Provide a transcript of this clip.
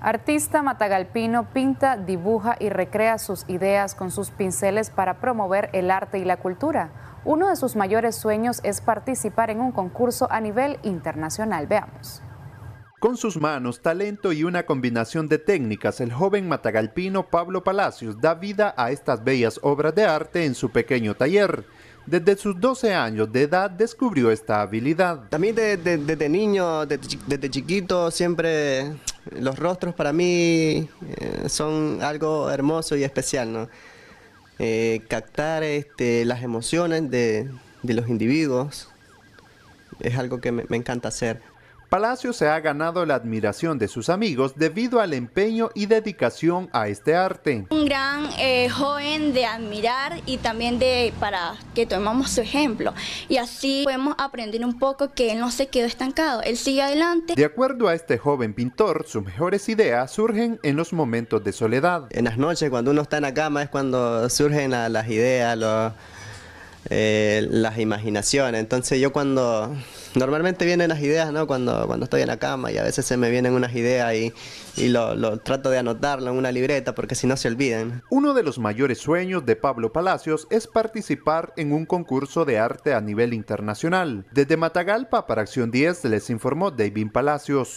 Artista matagalpino pinta, dibuja y recrea sus ideas con sus pinceles para promover el arte y la cultura. Uno de sus mayores sueños es participar en un concurso a nivel internacional. Veamos. Con sus manos, talento y una combinación de técnicas, el joven matagalpino Pablo Palacios da vida a estas bellas obras de arte en su pequeño taller. Desde sus 12 años de edad descubrió esta habilidad. También desde, niño, desde chiquito, siempre los rostros para mí eh, son algo hermoso y especial, eh, captar este, las emociones de, los individuos es algo que me encanta hacer. Palacio se ha ganado la admiración de sus amigos debido al empeño y dedicación a este arte. Un gran eh, joven de admirar y también de para que tomamos su ejemplo y así podemos aprender un poco que él no se quedó estancado, él sigue adelante. De acuerdo a este joven pintor, sus mejores ideas surgen en los momentos de soledad. En las noches cuando uno está en la cama es cuando surgen las ideas, eh, las imaginaciones. Entonces yo cuando normalmente vienen las ideas, ¿no? Cuando, cuando estoy en la cama y a veces se me vienen unas ideas y, y lo, trato de anotarlo en una libreta porque si no se olvidan. Uno de los mayores sueños de Pablo Palacios es participar en un concurso de arte a nivel internacional. Desde Matagalpa para Acción 10 les informó David Palacios.